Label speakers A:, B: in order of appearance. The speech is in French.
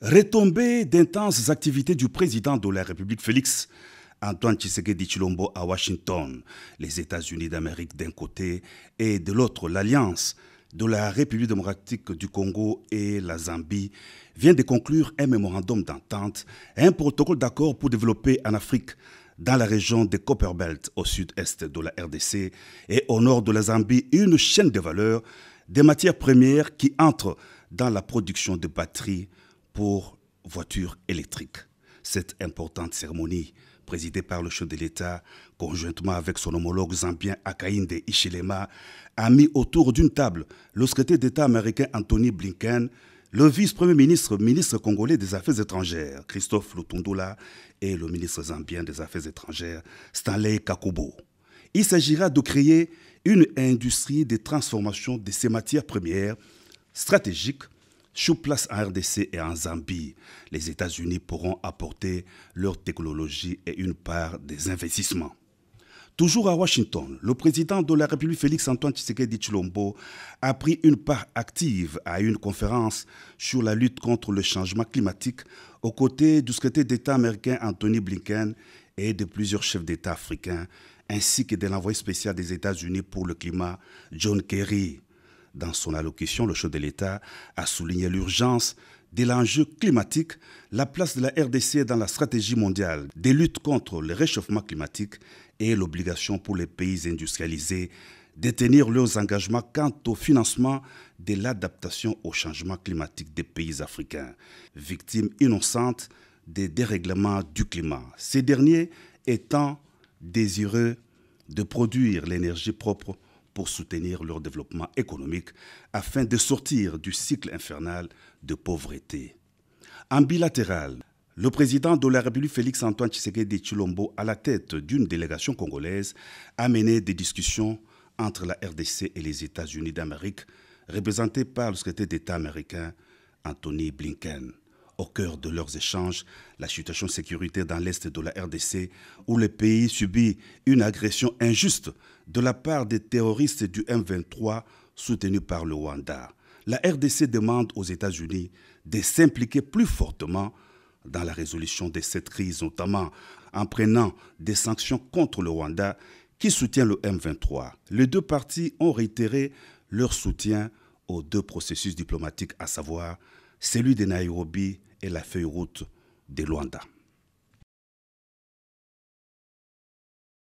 A: Retombée d'intenses activités du président de la République Félix Antoine Tshisekedi Chilombo à Washington, les États-Unis d'Amérique d'un côté et de l'autre l'alliance de la République démocratique du Congo et la Zambie vient de conclure un mémorandum d'entente, un protocole d'accord pour développer en Afrique dans la région de Copperbelt au sud-est de la RDC et au nord de la Zambie une chaîne de valeur des matières premières qui entrent dans la production de batteries pour voitures électriques. Cette importante cérémonie, présidée par le chef de l'État, conjointement avec son homologue zambien Akainde Ishilema, a mis autour d'une table le secrétaire d'État américain Anthony Blinken, le vice-premier ministre, ministre congolais des Affaires étrangères, Christophe Lutundula, et le ministre zambien des Affaires étrangères, Stanley Kakubo. Il s'agira de créer une industrie de transformation de ces matières premières stratégiques sur place en RDC et en Zambie, les États-Unis pourront apporter leur technologie et une part des investissements. Toujours à Washington, le président de la République Félix-Antoine Tshisekedi Chilombo a pris une part active à une conférence sur la lutte contre le changement climatique aux côtés du secrétaire d'État américain Anthony Blinken et de plusieurs chefs d'État africains, ainsi que de l'envoyé spécial des États-Unis pour le climat John Kerry. Dans son allocution, le chef de l'État a souligné l'urgence de l'enjeu climatique, la place de la RDC dans la stratégie mondiale des luttes contre le réchauffement climatique et l'obligation pour les pays industrialisés de tenir leurs engagements quant au financement de l'adaptation au changement climatique des pays africains, victimes innocentes des dérèglements du climat, ces derniers étant désireux de produire l'énergie propre pour soutenir leur développement économique afin de sortir du cycle infernal de pauvreté. En bilatéral, le président de la République Félix Antoine Tshisekedi Chilombo, à la tête d'une délégation congolaise, a mené des discussions entre la RDC et les États-Unis d'Amérique, représentés par le secrétaire d'État américain Anthony Blinken au cœur de leurs échanges la situation sécuritaire dans l'Est de la RDC, où le pays subit une agression injuste de la part des terroristes du M23 soutenus par le Rwanda. La RDC demande aux États-Unis de s'impliquer plus fortement dans la résolution de cette crise, notamment en prenant des sanctions contre le Rwanda qui soutient le M23. Les deux parties ont réitéré leur soutien aux deux processus diplomatiques, à savoir celui de Nairobi et la feuille route de Luanda.